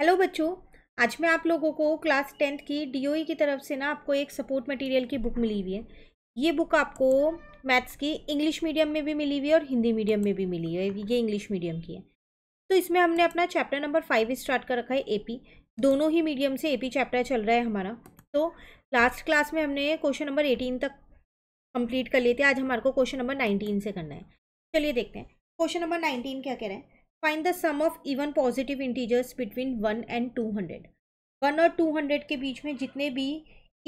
hello बच्चों आज मैं आप लोगों को क्लास टेंथ की डीओई e की तरफ से ना आपको एक सपोर्ट मटेरियल की बुक मिली हुई है ये बुक आपको मैथ्स की इंग्लिश मीडियम में भी मिली हुई है और हिंदी मीडियम में भी मिली है ये इंग्लिश मीडियम की है तो इसमें हमने अपना चैप्टर नंबर फाइव स्टार्ट कर रखा है ए दोनों ही मीडियम से ए चैप्टर चल रहा है हमारा तो लास्ट क्लास में हमने क्वेश्चन नंबर एटीन तक कम्प्लीट कर लिए थे आज हमारे को क्वेश्चन नंबर नाइनटीन से करना है चलिए देखते हैं क्वेश्चन नंबर नाइनटीन क्या कह रहे हैं find the sum of even positive integers between one and two hundred one और टू हंड्रेड के बीच में जितने भी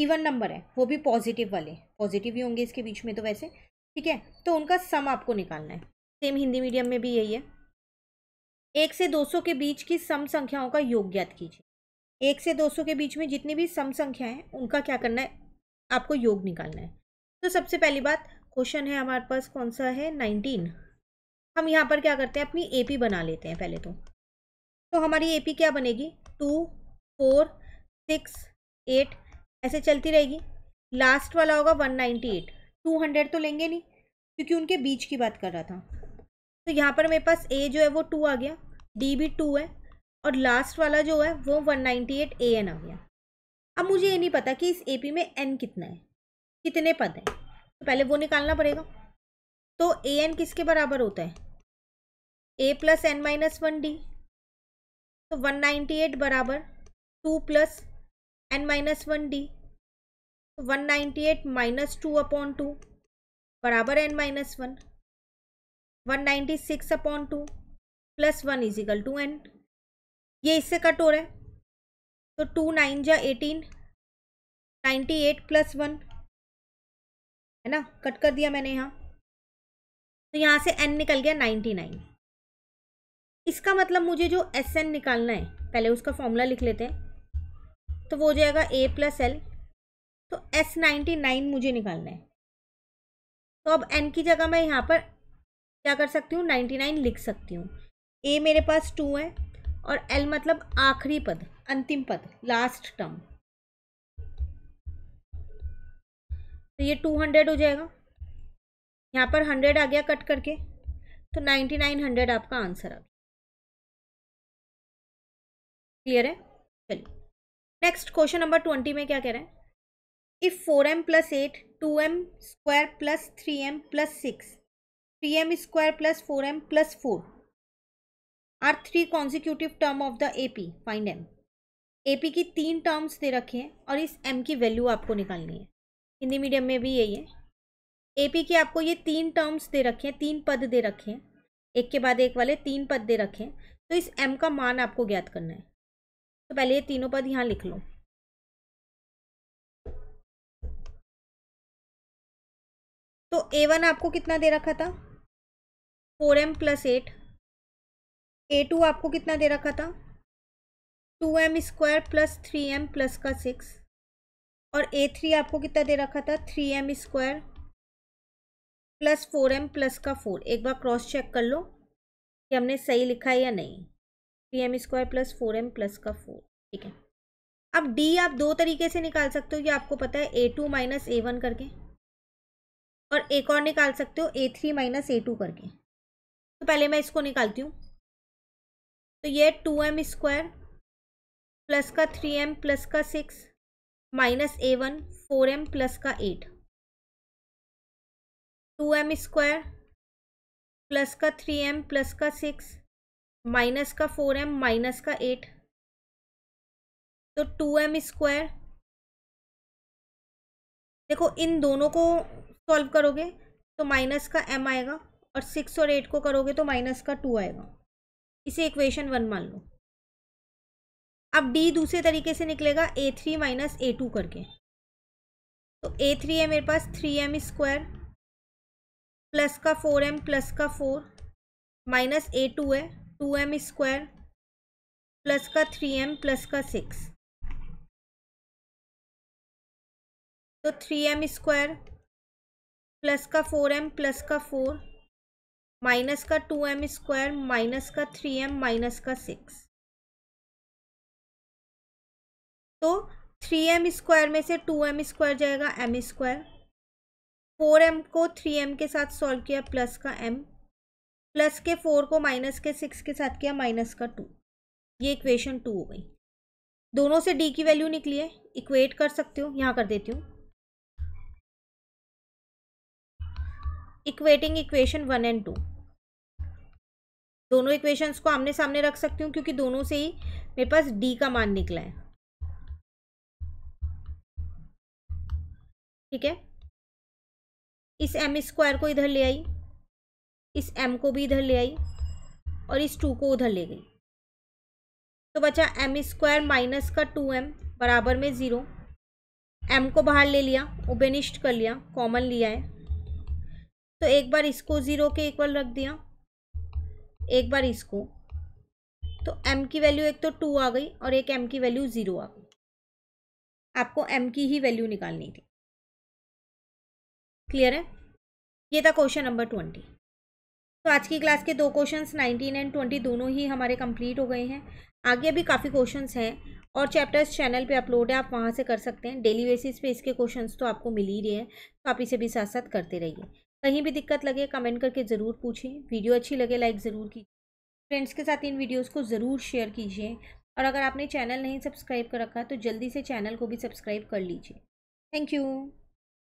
इवन नंबर है वो भी पॉजिटिव वाले पॉजिटिव ही होंगे इसके बीच में तो वैसे ठीक है तो उनका सम आपको निकालना है सेम हिंदी मीडियम में भी यही है एक से दो सौ के बीच की सम संख्याओं का योग ज्ञात कीजिए एक से दो सौ के बीच में जितनी भी सम संख्या है उनका क्या करना है आपको योग निकालना है तो सबसे पहली बात क्वेश्चन है हमारे पास कौन सा है नाइनटीन हम यहाँ पर क्या करते हैं अपनी पी बना लेते हैं पहले तो तो हमारी पी क्या बनेगी टू फोर सिक्स एट ऐसे चलती रहेगी लास्ट वाला होगा one ninety eight two hundred तो लेंगे नहीं क्योंकि उनके बीच की बात कर रहा था तो यहाँ पर मेरे पास ए जो है वो टू आ गया डी भी टू है और लास्ट वाला जो है वो one ninety eight A N आ गया अब मुझे ये नहीं पता कि इस ए पी में एन कितना है कितने पद हैं तो पहले वो निकालना पड़ेगा तो ए एन किसके बराबर होता है A plus N minus one D तो वन नाइन्टी एट बराबर two plus N minus one D तो one ninety eight minus two upon two बराबर N minus one one ninety six upon two plus one is equal to N ये इससे cut हो रहा है तो टू नाइन जा eighteen ninety eight plus one है ना कट कर दिया मैंने यहाँ तो यहाँ से एन निकल गया नाइन्टी नाइन इसका मतलब मुझे जो एस एन निकालना है पहले उसका फॉर्मूला लिख लेते हैं तो वो हो जाएगा ए प्लस एल तो एस नाइन्टी नाइन मुझे निकालना है तो अब एन की जगह मैं यहाँ पर क्या कर सकती हूँ नाइन्टी नाइन लिख सकती हूँ ए मेरे पास टू है और एल मतलब आखिरी पद अंतिम पद लास्ट टर्म तो ये टू हंड्रेड हो जाएगा यहाँ पर हंड्रेड आ गया कट करके तो नाइन्टी नाइन हंड्रेड आपका आंसर आ गया क्लियर है चलिए नेक्स्ट क्वेश्चन नंबर ट्वेंटी में क्या कह रहे हैं if four m plus eight two m square plus three m plus six three m square plus four m plus four are three consecutive term of the A P find m A P की तीन terms दे रखे हैं और इस M की value आपको निकालनी है हिंदी मीडियम में भी यही है एपी के आपको ये तीन टर्म्स दे रखे हैं तीन पद दे रखे हैं एक के बाद एक वाले तीन पद दे रखे हैं तो इस एम का मान आपको ज्ञात करना है तो पहले ये तीनों पद यहाँ लिख लो तो ए वन आपको कितना दे रखा था four m plus eight a two आपको कितना दे रखा था two m square plus three m plus का सिक्स और ए थ्री आपको कितना दे रखा था three m square plus four m plus का फोर एक बार क्रॉस चेक कर लो कि हमने सही लिखा है या नहीं three m square plus four m plus का फोर ठीक है अब डी आप दो तरीके से निकाल सकते हो ये आपको पता है a two minus a one करके और एक और निकाल सकते हो a three minus a two करके तो पहले मैं इसको निकालती हूँ तो ये टू एम स्क्वायर प्लस का थ्री एम प्लस का six minus a one four m plus का eight two m square plus का थ्री एम प्लस का सिक्स माइनस का फोर एम माइनस का एट तो टू एम स्क्वायर देखो इन दोनों को सॉल्व करोगे तो माइनस का एम आएगा और सिक्स और एट को करोगे तो माइनस का टू आएगा इसे इक्वेशन वन मान लो अब डी दूसरे तरीके से निकलेगा a three minus a two करके तो ए थ्री है मेरे पास थ्री एम स्क्वायर प्लस का फोर एम प्लस का फोर माइनस ए टू है टू एम स्क्वायर प्लस का थ्री एम प्लस का सिक्स तो थ्री एम स्क्वायर प्लस का फोर एम प्लस का फोर माइनस का टू एम स्क्वायर माइनस का थ्री एम माइनस का सिक्स तो थ्री एम स्क्वायर में से टू एम स्क्वायर जाएगा एम स्क्वायर फोर एम को थ्री एम के साथ सॉल्व किया प्लस का एम प्लस के फोर को माइनस के सिक्स के साथ किया माइनस का टू ये इक्वेशन टू हो गई दोनों से डी की वैल्यू निकली है इक्वेट कर सकते हो यहाँ कर देती हूँ equating equation one and two दोनों इक्वेशंस को आमने सामने रख सकती हूँ क्योंकि दोनों से ही मेरे पास डी का मान निकला है ठीक है इस एम स्क्वायर को इधर ले आई इस एम को भी इधर ले आई और इस टू को उधर ले गई तो बचा एम स्क्वायर माइनस का टू एम बराबर में ज़ीरो एम को बाहर ले लिया ओबेनिस्ट कर लिया कॉमन लिया है तो एक बार इसको ज़ीरो के इक्वल रख दिया एक बार इसको तो एम की वैल्यू एक तो टू आ गई और एक एम की वैल्यू ज़ीरो आ गई आपको एम की ही वैल्यू निकालनी थी क्लियर है ये था क्वेश्चन नंबर ट्वेंटी तो आज की क्लास के दो क्वेश्चंस नाइनटीन एंड ट्वेंटी दोनों ही हमारे कंप्लीट हो गए हैं आगे भी काफ़ी क्वेश्चंस हैं और चैप्टर्स चैनल पे अपलोड है आप वहाँ से कर सकते हैं डेली बेसिस पे इसके क्वेश्चंस तो आपको मिल ही रहे हैं तो आप इसे भी साथ साथ करते रहिए कहीं भी दिक्कत लगे कमेंट करके ज़रूर पूछें वीडियो अच्छी लगे लाइक ज़रूर कीजिए फ्रेंड्स के साथ इन वीडियोज़ को ज़रूर शेयर कीजिए और अगर आपने चैनल नहीं सब्सक्राइब कर रखा तो जल्दी से चैनल को भी सब्सक्राइब कर लीजिए थैंक यू